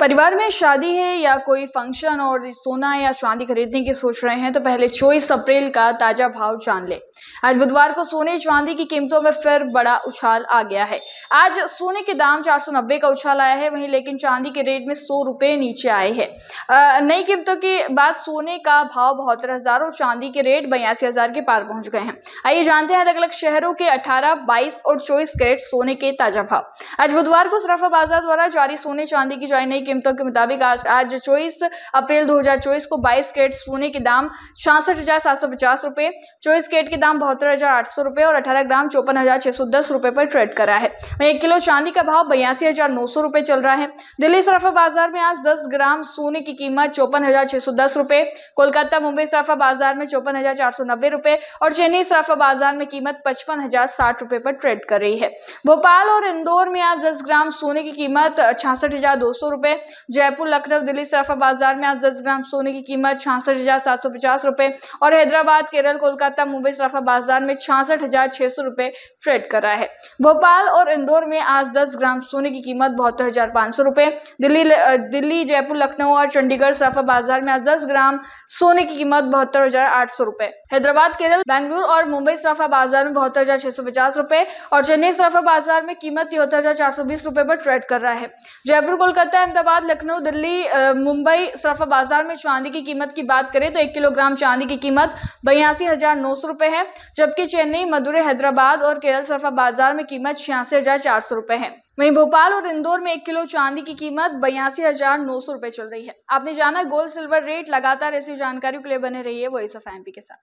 परिवार में शादी है या कोई फंक्शन और सोना या चांदी खरीदने की सोच रहे हैं तो पहले चौबीस अप्रैल का ताजा भाव जान ले आज बुधवार को सोने चांदी की कीमतों में फिर बड़ा उछाल आ गया है आज सोने के दाम 490 का उछाल आया है वहीं लेकिन चांदी के रेट में सौ रुपये नीचे आए हैं नई कीमतों के बाद सोने का भाव बहत्तर हजार और चांदी के रेट बयासी हजार के पार पहुंच गए हैं आइए जानते हैं अलग अलग शहरों के अठारह बाईस और चौबीस कैरेट सोने के ताजा भाव आज बुधवार को सराफा बाजार द्वारा जारी सोने चांदी की जारी नई कीमतों के मुताबिक आज आज चौबीस अप्रैल 2024 को 22 कैरेट सोने के दाम छियासठ हज़ार सात सौ पचास रुपये चौबीस कैरेट के दाम बहत्तर हज़ार आठ सौ रुपये और अठारह ग्राम चौपन हज़ार छः सौ दस रुपये पर ट्रेड करा है वहीं एक किलो चांदी का भाव बयासी हज़ार नौ सौ रुपये चल रहा है दिल्ली सराफा बाजार में आज दस ग्राम सोने की कीमत चौपन हज़ार छः सौ दस रुपये कोलकाता मुंबई सराफा बाजार में चौपन हज़ार चार सौ नब्बे रुपये और चेन्नई सराफा बाजार में कीमत पचपन हज़ार साठ रुपये पर ट्रेड कर रही है भोपाल और इंदौर में आज दस ग्राम सोने की कीमत छियासठ हज़ार दो सौ रुपये जयपुर लखनऊ दिल्ली सराफा बाजार में आज दस ग्राम सोने की कीमत छियासठ हजार सात सौ पचास रुपये और हैदराबाद केरल कोलकाता मुंबई सराफा बाजार में छियासठ हजार छह सौ ट्रेड कर रहा है भोपाल और इंदौर में आज दस ग्राम सोने की कीमत बहत्तर हजार पांच सौ रुपए दिल्ली दिल्ली जयपुर लखनऊ और चंडीगढ़ सराफा बाजार में आज दस ग्राम सोने की कीमत बहत्तर हजार आठ सौ रुपए हैदराबाद केरल बेंगलुरु और मुंबई सराफा बाजार में बहत्तर हजार छह सौ पचास रुपए और चेन्नई सराफा बाजार में कीमत तिहत्तर हजार चार सौ बीस रुपये पर ट्रेड कर रहा है जयपुर कोलकाता अहमदाबाद हैदराबाद लखनऊ दिल्ली मुंबई सरफा बाजार में चांदी की कीमत की बात करें तो एक किलोग्राम चांदी की कीमत बयासी हज़ार नौ सौ रुपए है जबकि चेन्नई मदुरे हैदराबाद और केरल सरफा बाजार में कीमत छियासी हज़ार चार सौ रुपए है वहीं भोपाल और इंदौर में एक किलो चांदी की कीमत बयासी हज़ार नौ सौ रुपए चल रही है आपने जाना गोल्ड सिल्वर रेट लगातार ऐसी जानकारी के लिए बने रही है वो इस एफ के साथ